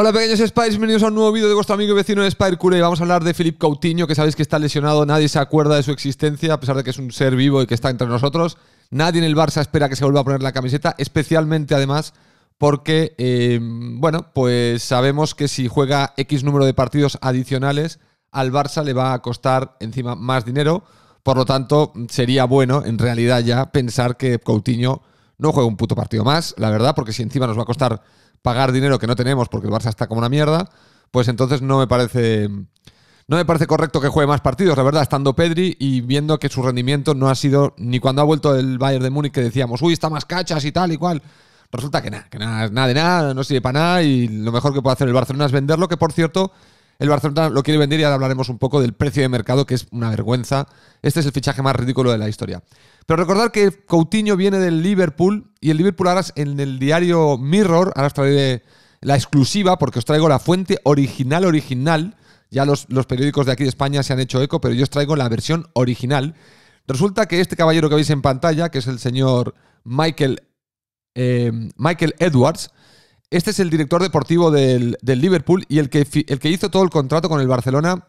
Hola pequeños Spires, bienvenidos a un nuevo vídeo de vuestro amigo y vecino de Spire Cure. Vamos a hablar de Philip Coutinho, que sabéis que está lesionado, nadie se acuerda de su existencia, a pesar de que es un ser vivo y que está entre nosotros. Nadie en el Barça espera que se vuelva a poner la camiseta, especialmente además porque, eh, bueno, pues sabemos que si juega X número de partidos adicionales, al Barça le va a costar encima más dinero. Por lo tanto, sería bueno, en realidad ya, pensar que Coutinho no juega un puto partido más, la verdad, porque si encima nos va a costar pagar dinero que no tenemos porque el Barça está como una mierda, pues entonces no me parece no me parece correcto que juegue más partidos, la verdad, estando Pedri y viendo que su rendimiento no ha sido ni cuando ha vuelto el Bayern de Múnich que decíamos, uy, está más cachas y tal y cual. Resulta que nada, que nada, nada de nada, no sirve para nada y lo mejor que puede hacer el Barcelona es venderlo, que por cierto, el Barcelona lo quiere vender y ahora hablaremos un poco del precio de mercado, que es una vergüenza. Este es el fichaje más ridículo de la historia. Pero recordar que Coutinho viene del Liverpool y el Liverpool ahora en el diario Mirror, ahora os traeré la exclusiva porque os traigo la fuente original, original. Ya los, periódicos de aquí de España se han hecho eco, pero yo os traigo la versión original. Resulta que este caballero que veis en pantalla, que es el señor Michael, eh, Michael Edwards, este es el director deportivo del, Liverpool y el que, el que hizo todo el contrato con el Barcelona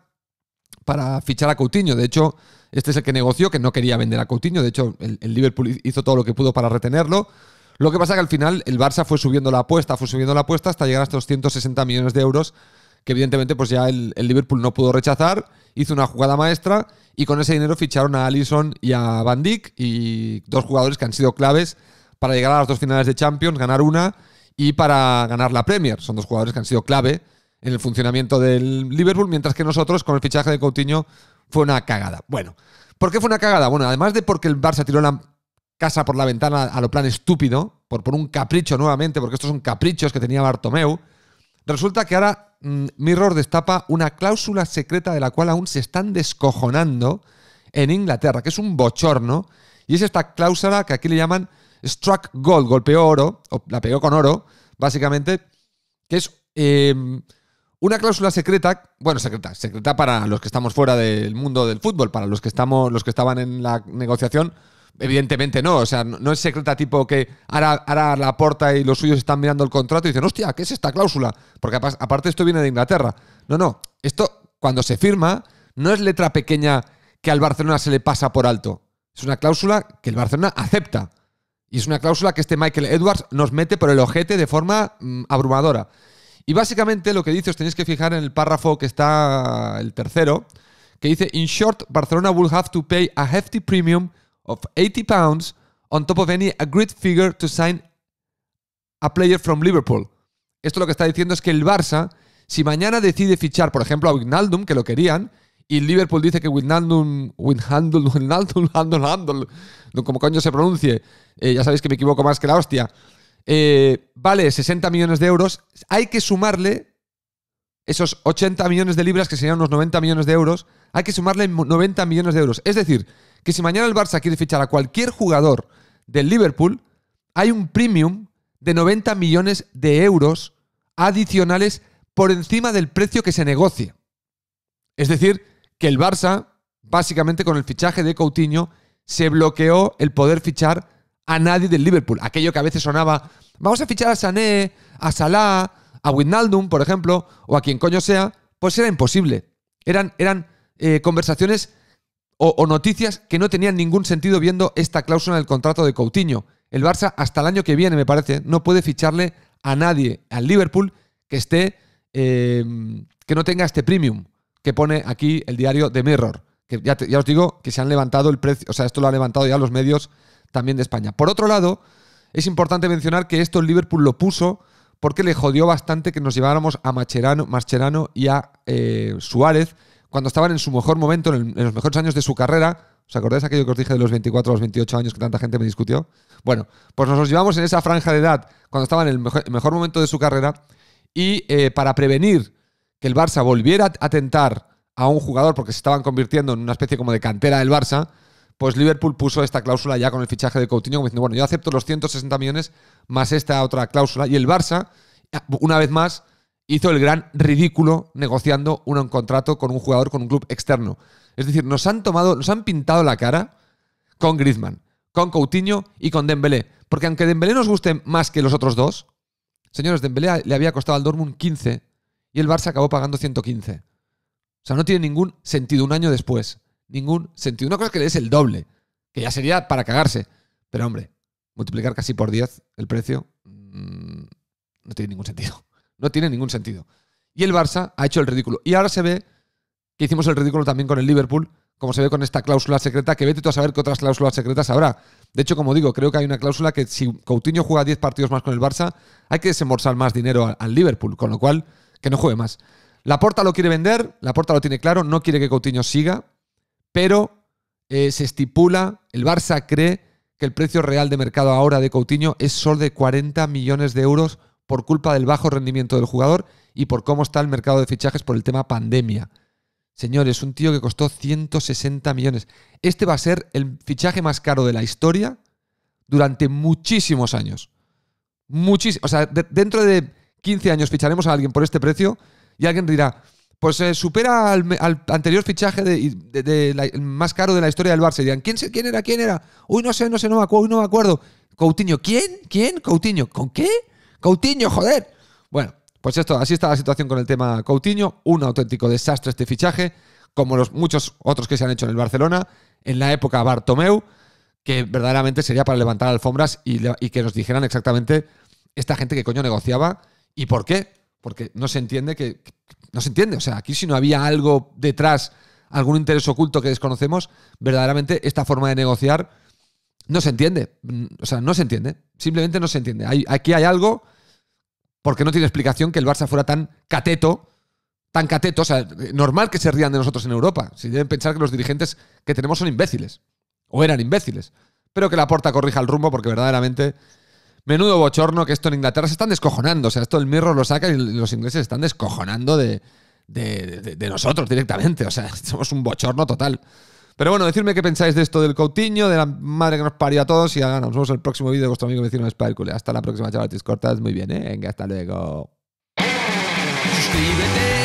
para fichar a Coutinho. De hecho, este es el que negoció, que no quería vender a Coutinho. De hecho, el, Liverpool hizo todo lo que pudo para retenerlo. Lo que pasa es que al final el Barça fue subiendo la apuesta, fue subiendo la apuesta hasta llegar a estos 160 millones de euros, que evidentemente pues ya el, el Liverpool no pudo rechazar, hizo una jugada maestra y con ese dinero ficharon a Allison y a Van Dijk, y dos jugadores que han sido claves para llegar a las dos finales de Champions, ganar una y para ganar la Premier. Son dos jugadores que han sido clave en el funcionamiento del Liverpool, mientras que nosotros con el fichaje de Coutinho fue una cagada. Bueno, ¿por qué fue una cagada? Bueno, además de porque el Barça tiró la casa por la ventana a lo plan estúpido, por, por un capricho nuevamente, porque estos son caprichos que tenía Bartomeu, resulta que ahora mm, Mirror destapa una cláusula secreta de la cual aún se están descojonando en Inglaterra, que es un bochorno, y es esta cláusula que aquí le llaman struck gold, golpeó oro, o la pegó con oro, básicamente, que es em, una cláusula secreta, bueno, secreta, secreta para los que estamos fuera del mundo del fútbol, para los que, estamos, los que estaban en la negociación, Evidentemente no, o sea, no es secreta tipo que ahora, ahora la porta y los suyos están mirando el contrato y dicen, hostia, ¿qué es esta cláusula? Porque aparte esto viene de Inglaterra. No, no, esto cuando se firma no es letra pequeña que al Barcelona se le pasa por alto. Es una cláusula que el Barcelona acepta. Y es una cláusula que este Michael Edwards nos mete por el ojete de forma mm, abrumadora. Y básicamente lo que dice, os tenéis que fijar en el párrafo que está el tercero, que dice, In short, Barcelona will have to pay a hefty premium of 80 pounds on top of any agreed figure to sign a player from Liverpool. Esto lo que está diciendo es que el Barça, si mañana decide fichar, por ejemplo, a Wijnaldum, que lo querían, y Liverpool dice que Wijnaldum, Wijnaldum, Wijnaldum, Wijnaldum, como coño se pronuncie, eh, ya sabéis que me equivoco más que la hostia, eh, vale 60 millones de euros, hay que sumarle esos 80 millones de libras, que serían unos 90 millones de euros, hay que sumarle 90 millones de euros. Es decir, que si mañana el Barça quiere fichar a cualquier jugador del Liverpool, hay un premium de 90 millones de euros adicionales por encima del precio que se negocie. Es decir, que el Barça, básicamente con el fichaje de Coutinho, se bloqueó el poder fichar a nadie del Liverpool. Aquello que a veces sonaba, vamos a fichar a Sané, a Salah, a Wijnaldum, por ejemplo, o a quien coño sea, pues era imposible. Eran, eran eh, conversaciones o, noticias que no tenían ningún sentido viendo esta cláusula del contrato de Coutinho. El Barça hasta el año que viene, me parece, no puede ficharle a nadie al Liverpool que esté em, que no tenga este premium que pone aquí el diario de Mirror. Que ya, ya, os digo que se han levantado el precio, o sea, esto lo han levantado ya los medios también de España. Por otro lado, es importante mencionar que esto el Liverpool lo puso porque le jodió bastante que nos lleváramos a Macherano, Mascherano y a eh, Suárez cuando estaban en su mejor momento, en, los mejores años de su carrera. ¿Os acordáis aquello que os dije de los 24 a los 28 años que tanta gente me discutió? Bueno, pues nos los llevamos en esa franja de edad cuando estaban en el mejor, momento de su carrera y eh, para prevenir que el Barça volviera a atentar a un jugador porque se estaban convirtiendo en una especie como de cantera del Barça, pues Liverpool puso esta cláusula ya con el fichaje de Coutinho, como diciendo, bueno, yo acepto los 160 millones más esta otra cláusula. Y el Barça, una vez más, hizo el gran ridículo negociando un contrato con un jugador, con un club externo. Es decir, nos han tomado, nos han pintado la cara con Griezmann, con Coutinho y con Dembélé. Porque aunque Dembélé nos guste más que los otros dos, señores, Dembélé le había costado al Dortmund 15 y el Barça acabó pagando 115. O sea, no tiene ningún sentido un año después ningún sentido. Una cosa es que le des el doble, que ya sería para cagarse. Pero hombre, multiplicar casi por 10 el precio mm, no tiene ningún sentido. No tiene ningún sentido. Y el Barça ha hecho el ridículo. Y ahora se ve que hicimos el ridículo también con el Liverpool, como se ve con esta cláusula secreta, que vete tú a saber qué otras cláusulas secretas habrá. De hecho, como digo, creo que hay una cláusula que si Coutinho juega 10 partidos más con el Barça, hay que desembolsar más dinero al Liverpool, con lo cual, que no juegue más. La Porta lo quiere vender, la Porta lo tiene claro, no quiere que Coutinho siga, pero eh, se estipula, el Barça cree que el precio real de mercado ahora de Coutinho es solo de 40 millones de euros por culpa del bajo rendimiento del jugador y por cómo está el mercado de fichajes por el tema pandemia. Señores, un tío que costó 160 millones. Este va a ser el fichaje más caro de la historia durante muchísimos años. Muchis o sea, dentro de 15 años ficharemos a alguien por este precio y alguien dirá, pues eh, supera al, anterior fichaje de, más caro de la historia del Barça. Y ¿quién, ¿quién era? ¿Quién era? Uy, no sé, no sé, no me acuerdo, Coutinho, ¿quién? ¿Quién? Coutinho, ¿con qué? Coutinho, joder. Bueno, pues esto, así está la situación con el tema Coutinho. Un auténtico desastre este fichaje, como los muchos otros que se han hecho en el Barcelona. En la época Bartomeu, que verdaderamente sería para levantar alfombras y, y que nos dijeran exactamente esta gente que coño negociaba y por qué. Porque no se entiende que, no se entiende. O sea, aquí si no había algo detrás, algún interés oculto que desconocemos, verdaderamente esta forma de negociar no se entiende. Mm, o sea, no se entiende. Simplemente no se entiende. aquí hay algo porque no tiene explicación que el Barça fuera tan cateto, tan cateto. O sea, normal que se rían de nosotros en Europa. Si deben pensar que los dirigentes que tenemos son imbéciles. O eran imbéciles. Pero que la porta corrija el rumbo porque verdaderamente Menudo bochorno que esto en Inglaterra se están descojonando. O sea, esto el Mirror lo saca y los ingleses se están descojonando de, nosotros directamente. O sea, somos un bochorno total. Pero bueno, decidme qué pensáis de esto del Coutinho, de la madre que nos parió a todos y nos vemos en el próximo vídeo de vuestro amigo vecino Spircle. Hasta la próxima, chavales cortas. Muy bien, ¿eh? hasta luego. Suscríbete